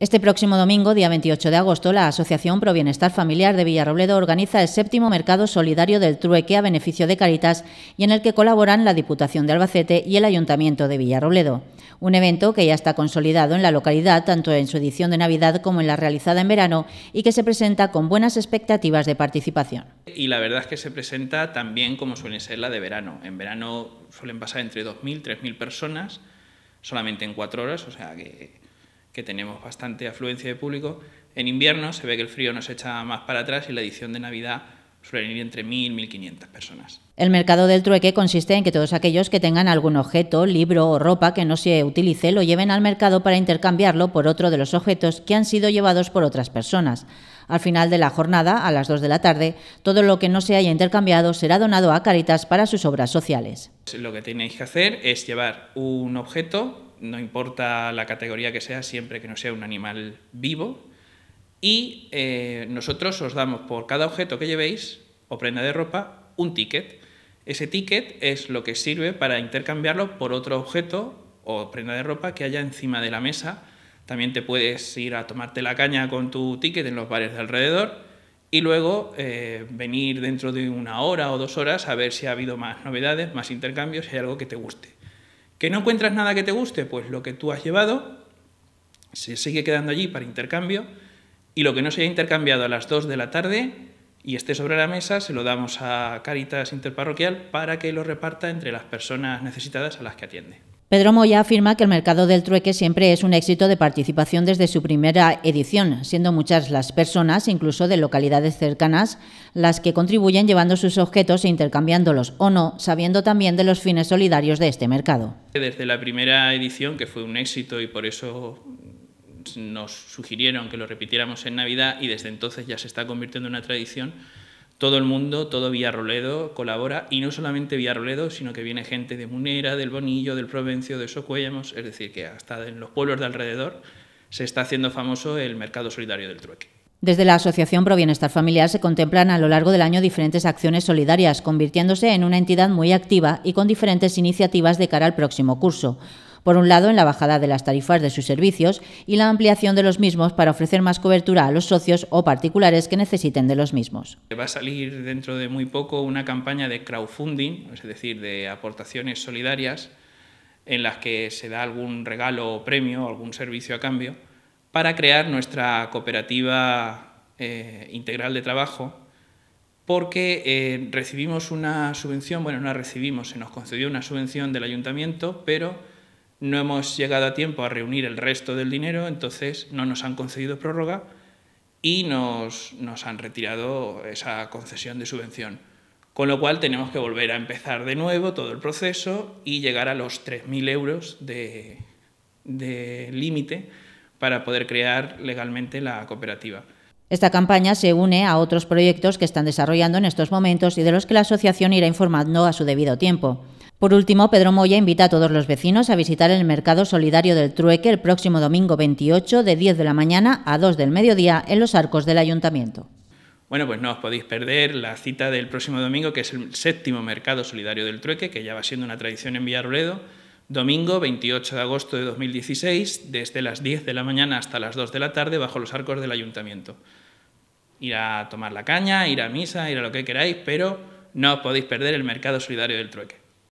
Este próximo domingo, día 28 de agosto, la Asociación Pro Bienestar Familiar de Villarrobledo organiza el séptimo mercado solidario del trueque a beneficio de Caritas y en el que colaboran la Diputación de Albacete y el Ayuntamiento de Villarrobledo. Un evento que ya está consolidado en la localidad, tanto en su edición de Navidad como en la realizada en verano, y que se presenta con buenas expectativas de participación. Y la verdad es que se presenta también como suele ser la de verano. En verano suelen pasar entre 2.000 3.000 personas solamente en cuatro horas, o sea que que tenemos bastante afluencia de público. En invierno se ve que el frío nos echa más para atrás y la edición de Navidad suele ir entre 1.000 y 1.500 personas. El mercado del trueque consiste en que todos aquellos que tengan algún objeto, libro o ropa que no se utilice lo lleven al mercado para intercambiarlo por otro de los objetos que han sido llevados por otras personas. Al final de la jornada, a las 2 de la tarde, todo lo que no se haya intercambiado será donado a Caritas para sus obras sociales. Lo que tenéis que hacer es llevar un objeto no importa la categoría que sea, siempre que no sea un animal vivo. Y eh, nosotros os damos por cada objeto que llevéis o prenda de ropa un ticket. Ese ticket es lo que sirve para intercambiarlo por otro objeto o prenda de ropa que haya encima de la mesa. También te puedes ir a tomarte la caña con tu ticket en los bares de alrededor y luego eh, venir dentro de una hora o dos horas a ver si ha habido más novedades, más intercambios, y hay algo que te guste. ¿Que no encuentras nada que te guste? Pues lo que tú has llevado se sigue quedando allí para intercambio y lo que no se haya intercambiado a las 2 de la tarde y esté sobre la mesa se lo damos a Caritas Interparroquial para que lo reparta entre las personas necesitadas a las que atiende. Pedro Moya afirma que el mercado del trueque siempre es un éxito de participación desde su primera edición, siendo muchas las personas, incluso de localidades cercanas, las que contribuyen llevando sus objetos e intercambiándolos o no, sabiendo también de los fines solidarios de este mercado. Desde la primera edición, que fue un éxito y por eso nos sugirieron que lo repitiéramos en Navidad y desde entonces ya se está convirtiendo en una tradición, todo el mundo, todo Villarroledo colabora, y no solamente Villarroledo, sino que viene gente de Munera, del Bonillo, del Provencio, de Socuellamos, es decir, que hasta en los pueblos de alrededor se está haciendo famoso el mercado solidario del trueque. Desde la Asociación Pro Bienestar Familiar se contemplan a lo largo del año diferentes acciones solidarias, convirtiéndose en una entidad muy activa y con diferentes iniciativas de cara al próximo curso. Por un lado, en la bajada de las tarifas de sus servicios y la ampliación de los mismos para ofrecer más cobertura a los socios o particulares que necesiten de los mismos. Va a salir dentro de muy poco una campaña de crowdfunding, es decir, de aportaciones solidarias, en las que se da algún regalo o premio, algún servicio a cambio, para crear nuestra cooperativa eh, integral de trabajo, porque eh, recibimos una subvención, bueno, no la recibimos, se nos concedió una subvención del ayuntamiento, pero no hemos llegado a tiempo a reunir el resto del dinero, entonces no nos han concedido prórroga y nos, han retirado esa concesión de subvención. Con lo cual tenemos que volver a empezar de nuevo todo el proceso y llegar a los 3.000 euros de límite para poder crear legalmente la cooperativa. Esta campaña se une a otros proyectos que están desarrollando en estos momentos y de los que la asociación irá informando a su debido tiempo. Por último, Pedro Moya invita a todos los vecinos a visitar el Mercado Solidario del Trueque el próximo domingo 28 de 10 de la mañana a 2 del mediodía en los arcos del Ayuntamiento. Bueno, pues no os podéis perder la cita del próximo domingo, que es el séptimo Mercado Solidario del Trueque, que ya va siendo una tradición en Villarroledo Domingo 28 de agosto de 2016, desde las 10 de la mañana hasta las 2 de la tarde, bajo los arcos del ayuntamiento. Ir a tomar la caña, ir a misa, ir a lo que queráis, pero no os podéis perder el mercado solidario del trueque.